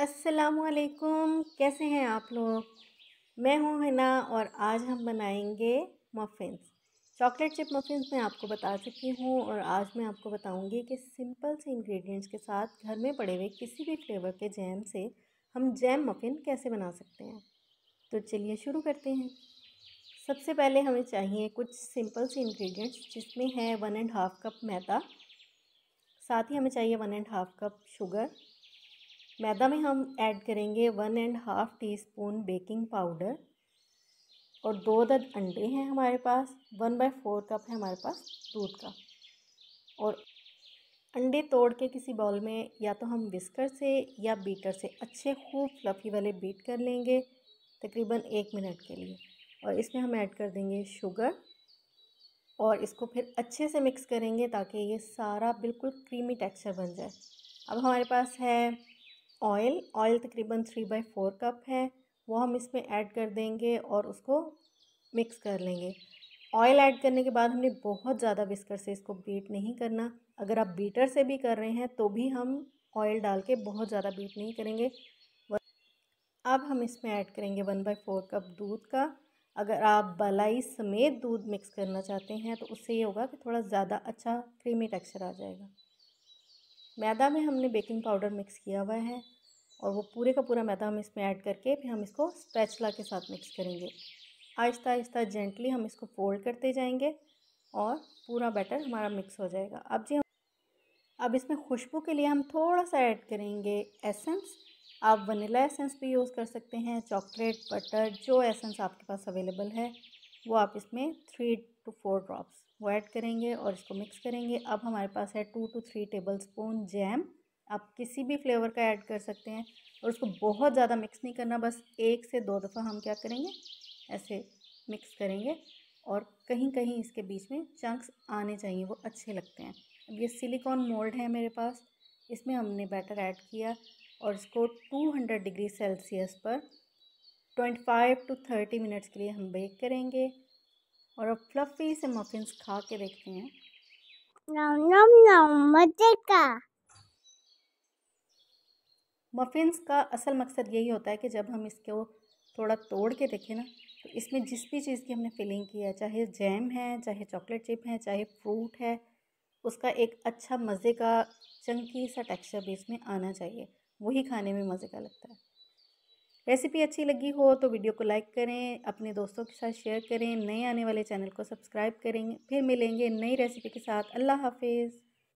असलकुम कैसे हैं आप लोग मैं हूं हिना और आज हम बनाएंगे मफ़िन्स चॉकलेट चिप मफ़िन्स मैं आपको बता चुकी हूं और आज मैं आपको बताऊंगी कि सिंपल से इंग्रेडिएंट्स के साथ घर में पड़े हुए किसी भी फ्लेवर के जैम से हम जैम मफ़िन कैसे बना सकते हैं तो चलिए शुरू करते हैं सबसे पहले हमें चाहिए कुछ सिंपल से इन्ग्रीडियंट्स जिसमें है वन एंड हाफ़ कप मैदा साथ ही हमें चाहिए one and half cup sugar मैदा में हम ऐड करेंगे one and half teaspoon baking powder और दो दर्द अंडे हैं हमारे पास वन बाय फोर कप है हमारे पास दूध का और अंडे तोड़ के किसी बॉल में या तो हम बिस्कर से या बीटर से अच्छे खूब फ्लफ़ी वाले बीट कर लेंगे तकरीबन एक मिनट के लिए और इसमें हम ऐड कर देंगे शुगर और इसको फिर अच्छे से मिक्स करेंगे ताकि ये सारा बिल्कुल क्रीमी टेक्सचर बन जाए अब हमारे पास है ऑयल ऑयल तकरीबन थ्री बाई फोर कप है वो हम इसमें ऐड कर देंगे और उसको मिक्स कर लेंगे ऑयल ऐड करने के बाद हमने बहुत ज़्यादा विस्कर से इसको बीट नहीं करना अगर आप बीटर से भी कर रहे हैं तो भी हम ऑयल डाल के बहुत ज़्यादा बीट नहीं करेंगे अब हम इसमें ऐड करेंगे वन बाई फोर कप दूध का अगर आप बलाई समेत दूध मिक्स करना चाहते हैं तो उससे ये होगा कि थोड़ा ज़्यादा अच्छा क्रीमी टेक्सचर आ जाएगा मैदा में हमने बेकिंग पाउडर मिक्स किया हुआ है और वो पूरे का पूरा मैदा हम इसमें ऐड करके फिर हम इसको स्पैचला के साथ मिक्स करेंगे आहिस्ता आहिस्ता जेंटली हम इसको फोल्ड करते जाएंगे और पूरा बैटर हमारा मिक्स हो जाएगा अब जी हम अब इसमें खुशबू के लिए हम थोड़ा सा ऐड करेंगे एसेंस आप वनीला एसेंस भी यूज़ कर सकते हैं चॉकलेट बटर जो एसेंस आपके पास अवेलेबल है वो आप इसमें थ्री टू फोर ड्रॉप्स वो ऐड करेंगे और इसको मिक्स करेंगे अब हमारे पास है two two three tablespoon jam आप किसी भी फ्लेवर का ऐड कर सकते हैं और उसको बहुत ज़्यादा मिक्स नहीं करना बस एक से दो दफ़ा हम क्या करेंगे ऐसे मिक्स करेंगे और कहीं कहीं इसके बीच में चंक्स आने चाहिए वो अच्छे लगते हैं अब ये सिलिकॉन मोल्ड है मेरे पास इसमें हमने बैटर ऐड किया और इसको 200 डिग्री सेल्सियस पर twenty five to thirty minutes के लिए हम बेक करेंगे और अब फ्लफ़ी से मफिन्स खा के देखते हैं मजे का मफिन्स का असल मकसद यही होता है कि जब हम इसको थोड़ा तोड़ के देखें ना तो इसमें जिस भी चीज़ की हमने फिलिंग की है चाहे जैम है चाहे चॉकलेट चिप है चाहे फ्रूट है उसका एक अच्छा मज़े का चंकी सा टेक्सचर भी इसमें आना चाहिए वही खाने में मज़े का लगता है रेसिपी अच्छी लगी हो तो वीडियो को लाइक करें अपने दोस्तों के साथ शेयर करें नए आने वाले चैनल को सब्सक्राइब करें फिर मिलेंगे नई रेसिपी के साथ अल्लाह हाफिज़